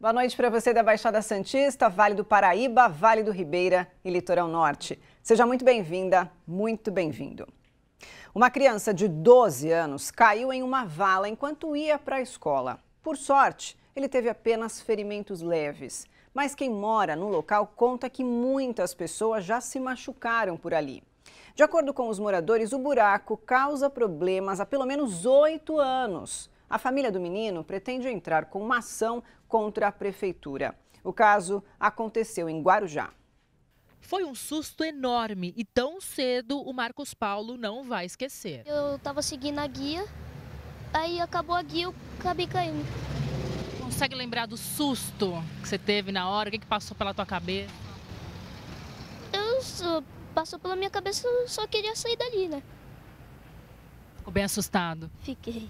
Boa noite para você da Baixada Santista, Vale do Paraíba, Vale do Ribeira e Litoral Norte. Seja muito bem-vinda, muito bem-vindo. Uma criança de 12 anos caiu em uma vala enquanto ia para a escola. Por sorte, ele teve apenas ferimentos leves. Mas quem mora no local conta que muitas pessoas já se machucaram por ali. De acordo com os moradores, o buraco causa problemas há pelo menos oito anos. A família do menino pretende entrar com uma ação contra a prefeitura. O caso aconteceu em Guarujá. Foi um susto enorme e tão cedo o Marcos Paulo não vai esquecer. Eu estava seguindo a guia, aí acabou a guia, eu acabei caindo. Consegue lembrar do susto que você teve na hora? O que, que passou pela tua cabeça? Eu passou pela minha cabeça, eu só queria sair dali, né? Ficou bem assustado? Fiquei.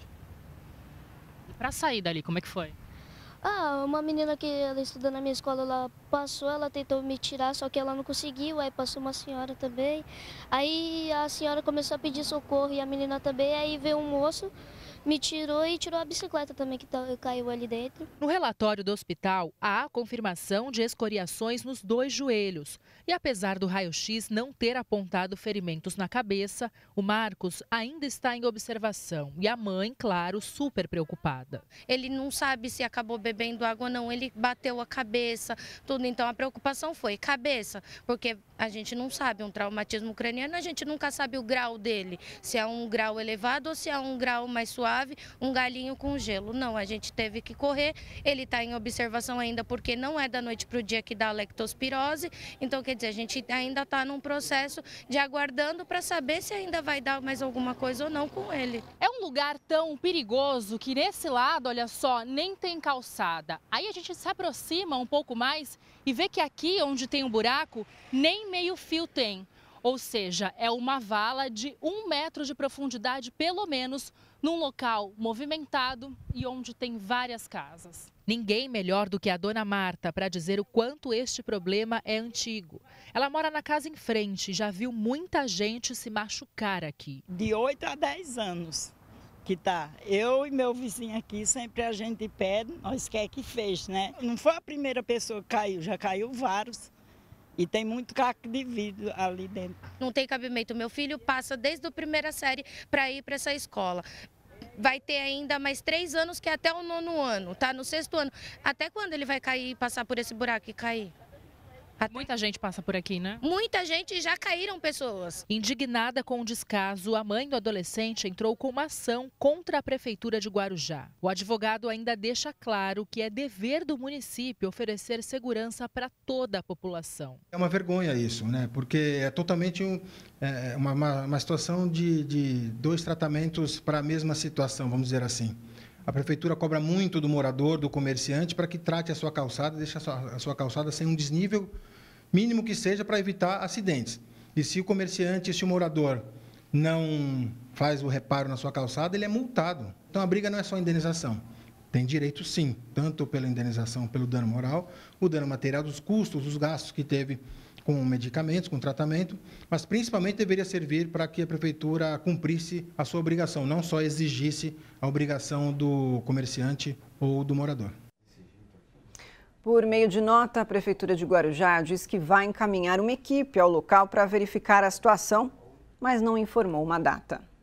Para sair dali, como é que foi? Ah, uma menina que ela estuda na minha escola, ela passou, ela tentou me tirar, só que ela não conseguiu, aí passou uma senhora também. Aí a senhora começou a pedir socorro e a menina também, aí veio um moço, me tirou e tirou a bicicleta também que tá, caiu ali dentro. No relatório do hospital, há confirmação de escoriações nos dois joelhos. E apesar do raio-x não ter apontado ferimentos na cabeça, o Marcos ainda está em observação e a mãe, claro, super preocupada. Ele não sabe se acabou bebendo água ou não, ele bateu a cabeça, tudo. Então a preocupação foi cabeça, porque a gente não sabe um traumatismo ucraniano, a gente nunca sabe o grau dele, se é um grau elevado ou se é um grau mais suave suave, um galinho com gelo. Não, a gente teve que correr, ele está em observação ainda porque não é da noite para o dia que dá a lectospirose, então quer dizer, a gente ainda está num processo de aguardando para saber se ainda vai dar mais alguma coisa ou não com ele. É um lugar tão perigoso que nesse lado, olha só, nem tem calçada. Aí a gente se aproxima um pouco mais e vê que aqui onde tem um buraco, nem meio fio tem ou seja, é uma vala de um metro de profundidade, pelo menos, num local movimentado e onde tem várias casas. Ninguém melhor do que a dona Marta para dizer o quanto este problema é antigo. Ela mora na casa em frente e já viu muita gente se machucar aqui. De 8 a 10 anos que tá. Eu e meu vizinho aqui, sempre a gente pede, nós quer é que fez, né? Não foi a primeira pessoa que caiu, já caiu vários. E tem muito caco de vidro ali dentro. Não tem cabimento. Meu filho passa desde a primeira série para ir para essa escola vai ter ainda mais três anos, que é até o nono ano, tá? No sexto ano. Até quando ele vai cair e passar por esse buraco e cair? Até... Muita gente passa por aqui, né? Muita gente já caíram pessoas. Indignada com o descaso, a mãe do adolescente entrou com uma ação contra a Prefeitura de Guarujá. O advogado ainda deixa claro que é dever do município oferecer segurança para toda a população. É uma vergonha isso, né? Porque é totalmente um, é, uma, uma, uma situação de, de dois tratamentos para a mesma situação, vamos dizer assim. A prefeitura cobra muito do morador, do comerciante, para que trate a sua calçada, deixe a sua, a sua calçada sem um desnível mínimo que seja para evitar acidentes. E se o comerciante, se o morador não faz o reparo na sua calçada, ele é multado. Então a briga não é só indenização. Tem direito sim, tanto pela indenização pelo dano moral, o dano material, os custos, os gastos que teve com medicamentos, com tratamento, mas principalmente deveria servir para que a prefeitura cumprisse a sua obrigação, não só exigisse a obrigação do comerciante ou do morador. Por meio de nota, a Prefeitura de Guarujá diz que vai encaminhar uma equipe ao local para verificar a situação, mas não informou uma data.